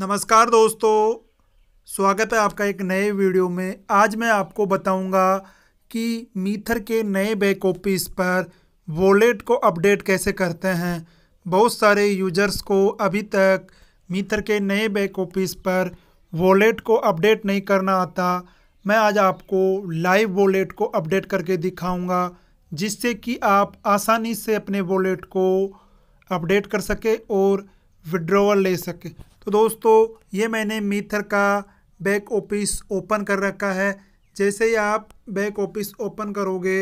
नमस्कार दोस्तों स्वागत है आपका एक नए वीडियो में आज मैं आपको बताऊंगा कि मीथर के नए बैक ऑफिस पर वॉलेट को अपडेट कैसे करते हैं बहुत सारे यूजर्स को अभी तक मीथर के नए बैक ऑफिस पर वॉलेट को अपडेट नहीं करना आता मैं आज आपको लाइव वॉलेट को अपडेट करके दिखाऊंगा जिससे कि आप आसानी से अपने वॉलेट को अपडेट कर सके और विड्रोवल ले सके तो दोस्तों ये मैंने मीथर का बैक ऑफिस ओपन कर रखा है जैसे ही आप बैक ऑफिस ओपन करोगे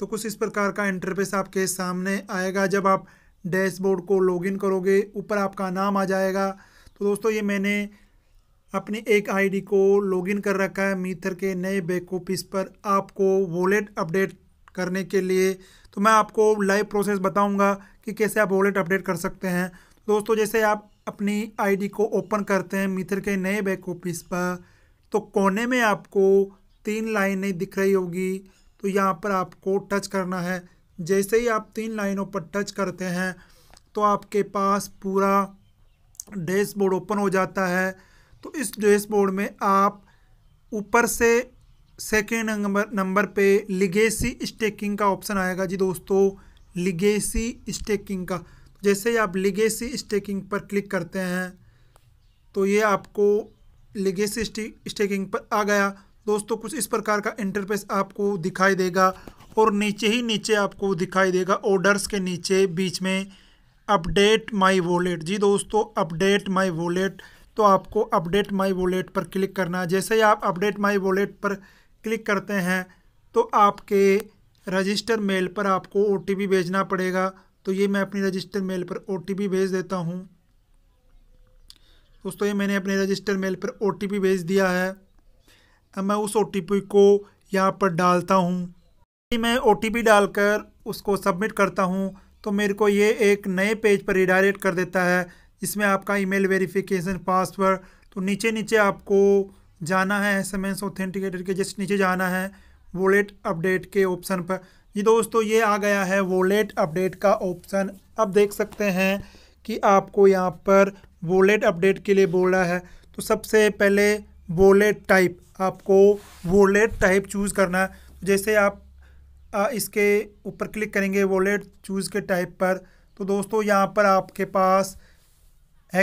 तो कुछ इस प्रकार का इंटरफेस आपके सामने आएगा जब आप डैशबोर्ड को लॉगिन करोगे ऊपर आपका नाम आ जाएगा तो दोस्तों ये मैंने अपनी एक आईडी को लॉगिन कर रखा है मीथर के नए बैक ऑफिस पर आपको वॉलेट अपडेट करने के लिए तो मैं आपको लाइव प्रोसेस बताऊँगा कि कैसे आप वॉलेट अपडेट कर सकते हैं दोस्तों जैसे आप अपनी आईडी को ओपन करते हैं मित्र के नए बैक ऑफिस पर तो कोने में आपको तीन लाइनें दिख रही होगी तो यहाँ पर आपको टच करना है जैसे ही आप तीन लाइनों पर टच करते हैं तो आपके पास पूरा डैशबोर्ड ओपन हो जाता है तो इस डैशबोर्ड में आप ऊपर से सेकेंड नंबर नंबर पे लिगेसी स्टेकिंग का ऑप्शन आएगा जी दोस्तों लिगेसी स्टेकिंग का जैसे ही आप लिगेसी स्टेकिंग पर क्लिक करते हैं तो ये आपको लिगेसी स्टेकिंग पर आ गया दोस्तों कुछ इस प्रकार का इंटरफेस आपको दिखाई देगा और नीचे ही नीचे आपको दिखाई देगा ऑर्डर्स के नीचे बीच में अपडेट माई वॉलेट जी दोस्तों अपडेट माई वॉलेट तो आपको अपडेट माई वॉलेट पर क्लिक करना है जैसे ही आप अपडेट माई वॉलेट पर क्लिक करते हैं तो आपके रजिस्टर मेल पर आपको ओ भेजना पड़ेगा तो ये मैं अपनी रजिस्टर मेल पर ओ भेज देता हूँ दोस्तों ये मैंने अपने रजिस्टर मेल पर ओ भेज दिया है अब मैं उस ओ को यहाँ पर डालता हूँ मैं ओ डालकर उसको सबमिट करता हूँ तो मेरे को ये एक नए पेज पर रिडायरेक्ट कर देता है इसमें आपका ईमेल वेरिफिकेशन पासवर्ड तो नीचे नीचे आपको जाना है एस एम ऑथेंटिकेटर के जस्ट नीचे जाना है वॉलेट अपडेट के ऑप्शन पर जी दोस्तों ये आ गया है वॉलेट अपडेट का ऑप्शन अब देख सकते हैं कि आपको यहाँ पर वॉलेट अपडेट के लिए बोल रहा है तो सबसे पहले वॉलेट टाइप आपको वॉलेट टाइप चूज़ करना है जैसे आप आ, इसके ऊपर क्लिक करेंगे वॉलेट चूज़ के टाइप पर तो दोस्तों यहाँ पर आपके पास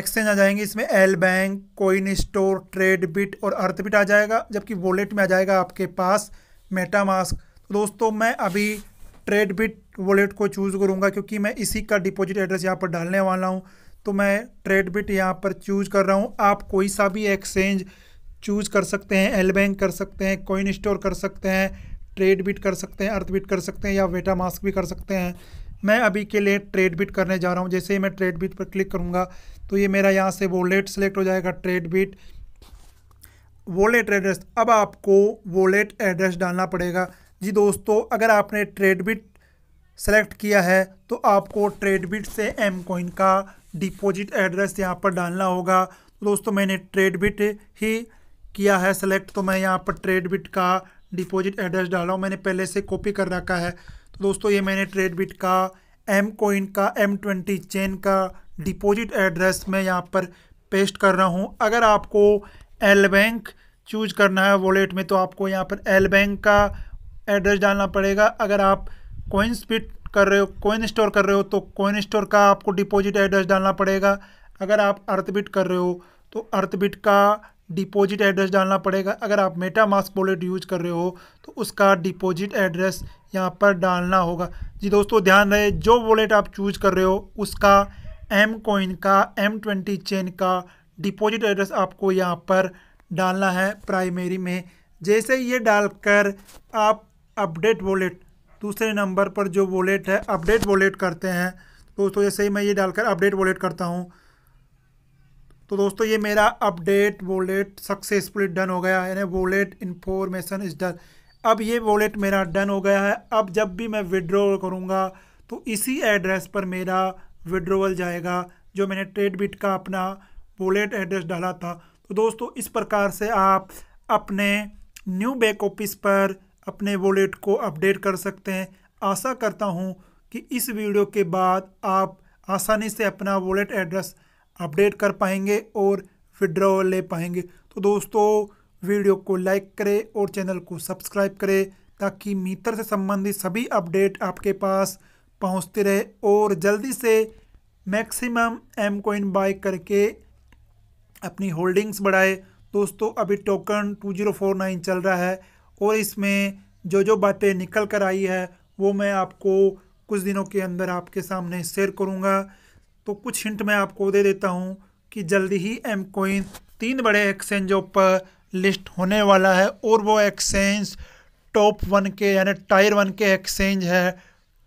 एक्सचेंज आ जाएंगे इसमें L bank coin store trade bit और अर्थ बिट आ जाएगा जबकि वॉलेट में आ जाएगा आपके पास मेटामास्क तो दोस्तों मैं अभी ट्रेड बिट वॉलेट को चूज़ करूँगा क्योंकि मैं इसी का डिपॉजिट एड्रेस यहाँ पर डालने वाला हूँ तो मैं ट्रेड बिट यहाँ पर चूज कर रहा हूँ आप कोई सा भी एक्सचेंज चूज कर सकते हैं एल बैंक कर सकते हैं कोइन स्टोर कर सकते हैं ट्रेड बिट कर सकते हैं अर्थ बिट कर सकते हैं या वेटा मास्क भी कर सकते हैं मैं अभी के लिए ट्रेड बिट करने जा रहा हूँ जैसे ही मैं ट्रेड बिट पर क्लिक करूँगा तो ये मेरा यहाँ से वॉलेट सेलेक्ट हो जाएगा ट्रेड बिट वॉलेट एड्रेस अब आपको वॉलेट एड्रेस डालना पड़ेगा जी दोस्तों अगर आपने ट्रेडबिट सेलेक्ट किया है तो आपको ट्रेडबिट से एम कोइन का डिपॉजिट एड्रेस यहाँ पर डालना होगा दोस्तों मैंने ट्रेडबिट ही किया है सेलेक्ट तो मैं यहाँ पर ट्रेडबिट का डिपॉजिट एड्रेस डाल रहा हूँ मैंने पहले से कॉपी कर रखा है तो दोस्तों ये मैंने ट्रेडबिट का एम कोइन का एम ट्वेंटी चेन का डिपॉजिट एड्रेस मैं यहाँ पर पेस्ट कर रहा हूँ अगर आपको एल बैंक चूज करना है वॉलेट में तो आपको यहाँ पर एल बैंक का एड्रेस डालना पड़ेगा अगर आप कोइन स्पिट कर रहे हो कोइन स्टोर कर रहे हो तो कोइन स्टोर का आपको डिपॉजिट एड्रेस डालना पड़ेगा अगर आप अर्थबिट कर रहे हो तो अर्थबिट का डिपॉजिट एड्रेस डालना पड़ेगा अगर आप मेटा मास्क वॉलेट यूज कर रहे हो तो उसका डिपॉजिट एड्रेस यहाँ पर डालना होगा जी दोस्तों ध्यान रहे जो वॉलेट आप चूज कर रहे हो उसका एम कोइन का एम ट्वेंटी चेन का डिपॉजिट एड्रेस आपको यहाँ पर डालना है प्राइमरी में जैसे ये डालकर आप अपडेट वॉलेट दूसरे नंबर पर जो वॉलेट है अपडेट वॉलेट करते हैं तो दोस्तों जैसे ही मैं ये डालकर अपडेट वॉलेट करता हूँ तो दोस्तों ये मेरा अपडेट वॉलेट सक्सेसफुली डन हो गया यानी वॉलेट इन्फॉर्मेशन इज डन अब ये वॉलेट मेरा डन हो गया है अब जब भी मैं विड्रॉ करूँगा तो इसी एड्रेस पर मेरा विड्रोवल जाएगा जो मैंने ट्रेड बिट का अपना वॉलेट एड्रेस डाला था तो दोस्तों इस प्रकार से आप अपने न्यू बैक ऑफिस पर अपने वॉलेट को अपडेट कर सकते हैं आशा करता हूँ कि इस वीडियो के बाद आप आसानी से अपना वॉलेट एड्रेस अपडेट कर पाएंगे और विड्रॉवल ले पाएंगे तो दोस्तों वीडियो को लाइक करें और चैनल को सब्सक्राइब करें ताकि मीटर से संबंधित सभी अपडेट आपके पास पहुंचते रहे और जल्दी से मैक्सिमम एम कोइन बाय करके अपनी होल्डिंग्स बढ़ाए दोस्तों अभी टोकन 2049 चल रहा है और इसमें जो जो बातें निकल कर आई है वो मैं आपको कुछ दिनों के अंदर आपके सामने शेयर करूँगा तो कुछ हिंट मैं आपको दे देता हूँ कि जल्दी ही एम कोइन तीन बड़े एक्सचेंजों पर लिस्ट होने वाला है और वो एक्सचेंज टॉप वन के यानी टायर वन के एक्सचेंज है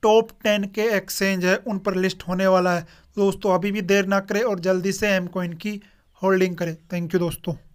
टॉप टेन के एक्सचेंज है उन पर लिस्ट होने वाला है दोस्तों अभी भी देर ना करें और जल्दी से एम कोइन की होल्डिंग करें थैंक यू दोस्तों